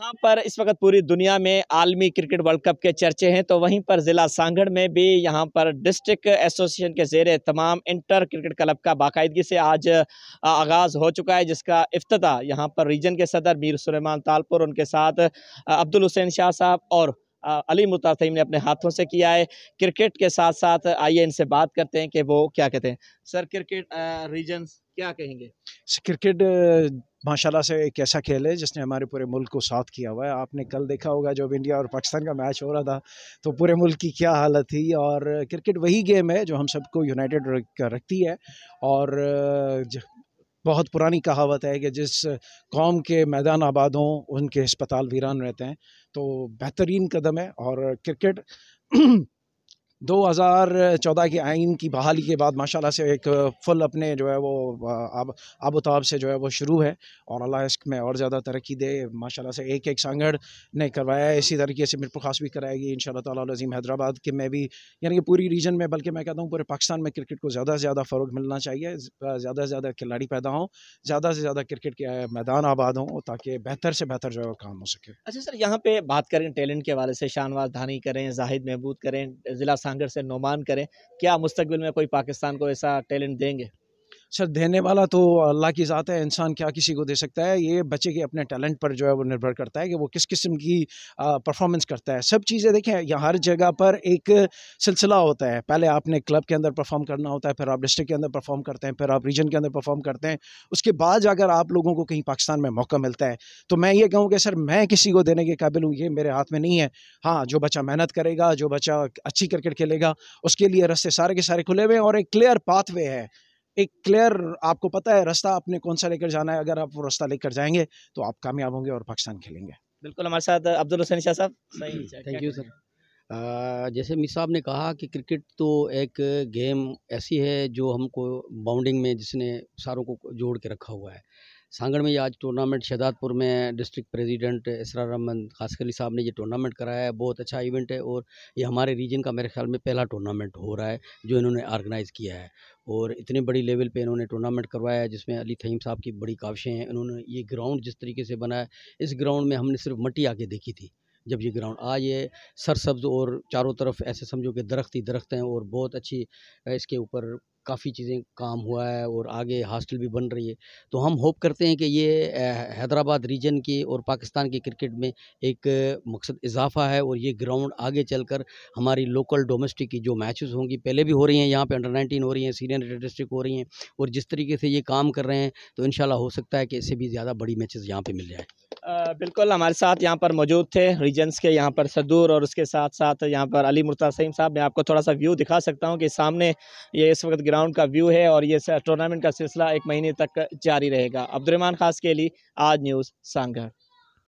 जहां पर इस वक्त पूरी दुनिया में आलमी क्रिकेट वर्ल्ड कप के चर्चे हैं तो वहीं पर ज़िला सांगड़ में भी यहाँ पर डिस्ट्रिक्ट एसोसिएशन के जेर तमाम इंटर क्रिकेट क्लब का बाकायदगी से आज आगाज़ हो चुका है जिसका अफ्ताह यहाँ पर रीजन के सदर मीर सुलेमान तालपुर उनके साथ अब्दुल हुसैन शाह साहब और अली मुतासिम ने अपने हाथों से किया है क्रिकेट के साथ साथ आइए इनसे बात करते हैं कि वो क्या कहते हैं सर क्रिकेट रीजन क्या कहेंगे क्रिकेट माशाल्लाह से एक ऐसा खेल है जिसने हमारे पूरे मुल्क को साथ किया हुआ है आपने कल देखा होगा जब इंडिया और पाकिस्तान का मैच हो रहा था तो पूरे मुल्क की क्या हालत थी और क्रिकेट वही गेम है जो हम सबको यूनाइटेड रखती है और बहुत पुरानी कहावत है कि जिस कौम के मैदान आबाद हों उनके अस्पताल वीरान रहते हैं तो बेहतरीन कदम है और क्रिकेट दो हज़ार चौदह के आइन की बहाली के बाद माशाल्लाह से एक फुल अपने जो है वो आब आबो से जो है वो शुरू है और अल्लाह इसमें और ज़्यादा तरक्की दे माशाल्लाह से एक एक सांगड़ ने करवाया है इसी तरीके से मिरपुर खास भी कराएगी इन शाजीम हैदराबाद के में भी यानी कि पूरी रीजन में बल्कि मैं कहता हूँ पूरे पाकिस्तान में क्रिकेट को ज़्यादा से ज़्यादा फ़रोग मिलना चाहिए ज़्यादा से ज़्यादा खिलाड़ी पैदा हों ज़्यादा से ज़्यादा क्रिकेट के मैदान आबाद हों ताकि बेहतर से बेहतर जो है वो काम हो सके अच्छा सर यहाँ पर बात करें टैलेंट के हवाले से शाहनवाज धानी करें जाहिद महबूद करें ज़िला सांगर से नुमान करें क्या मुस्तबिल में कोई पाकिस्तान को ऐसा टैलेंट देंगे सर देने वाला तो अल्लाह की ज़ात है इंसान क्या किसी को दे सकता है ये बच्चे के अपने टैलेंट पर जो है वो निर्भर करता है कि वो किस किस्म की परफॉर्मेंस करता है सब चीज़ें देखें यहाँ हर जगह पर एक सिलसिला होता है पहले आपने क्लब के अंदर परफॉर्म करना होता है फिर आप डिस्ट्रिक्ट के अंदर परफॉर्म करते हैं फिर आप रीजन के अंदर परफॉर्म करते हैं उसके बाद जाकर आप लोगों को कहीं पाकिस्तान में मौका मिलता है तो मैं ये कहूँ कि सर मैं किसी को देने के काबिल हूँ ये मेरे हाथ में नहीं है हाँ जो बच्चा मेहनत करेगा जो बच्चा अच्छी क्रिकेट खेलेगा उसके लिए रस्ते सारे के सारे खुले हुए हैं और एक क्लियर पाथवे है एक क्लियर आपको पता है रास्ता आपने कौन सा लेकर जाना है अगर आप वो रास्ता लेकर जाएंगे तो आप कामयाब होंगे और पाकिस्तान खेलेंगे बिल्कुल हमारे साथ अब्दुल हुसैन शाह साहब थैंक यू सर जैसे मिस साहब ने कहा कि क्रिकेट तो एक गेम ऐसी है जो हमको बाउंडिंग में जिसने सारों को जोड़ के रखा हुआ है सांगड़ में ये आज टूर्नामेंट शहदादपुर में डिस्ट्रिक्ट प्रेसिडेंट इसरार रहमान खासकली साहब ने ये टूर्नामेंट कराया है बहुत अच्छा इवेंट है और ये हमारे रीजन का मेरे ख्याल में पहला टूर्नामेंट हो रहा है जो इन्होंने ऑर्गेनाइज़ किया है और इतने बड़ी लेवल पे इन्होंने टूर्नामेंट करवाया है जिसमें अली थीम साहब की बड़ी काविशें हैं इन्होंने ये ग्राउंड जिस तरीके से बनाया इस ग्राउंड में हमने सिर्फ मटी आके देखी थी जब ये ग्राउंड आज ये सरसब्ज़ और चारों तरफ ऐसे समझो कि दरख्त ही दरख्त हैं और बहुत अच्छी इसके ऊपर काफ़ी चीज़ें काम हुआ है और आगे हॉस्टल भी बन रही है तो हम होप करते हैं कि ये हैदराबाद रीजन की और पाकिस्तान की क्रिकेट में एक मकसद इजाफा है और ये ग्राउंड आगे चलकर हमारी लोकल डोमेस्टिक की जो मैचेस होंगी पहले भी हो रही हैं यहाँ पे अंडर 19 हो रही हैं सीनियर डिस्ट्रिक्ट हो रही हैं और जिस तरीके से ये काम कर रहे हैं तो इन हो सकता है कि इससे भी ज़्यादा बड़ी मैचेस यहाँ पर मिल जाए बिल्कुल हमारे साथ यहाँ पर मौजूद थे रीजन्स के यहाँ पर सदूर और उसके साथ साथ यहाँ पर अली मुर्ता सईम साहब मैं आपको थोड़ा सा व्यू दिखा सकता हूँ कि सामने ये इस वक्त ग्राउंड का व्यू है और ये टूर्नामेंट का सिलसिला एक महीने तक जारी रहेगा अब्दुलरमान खास के लिए आज न्यूज़ सांगढ़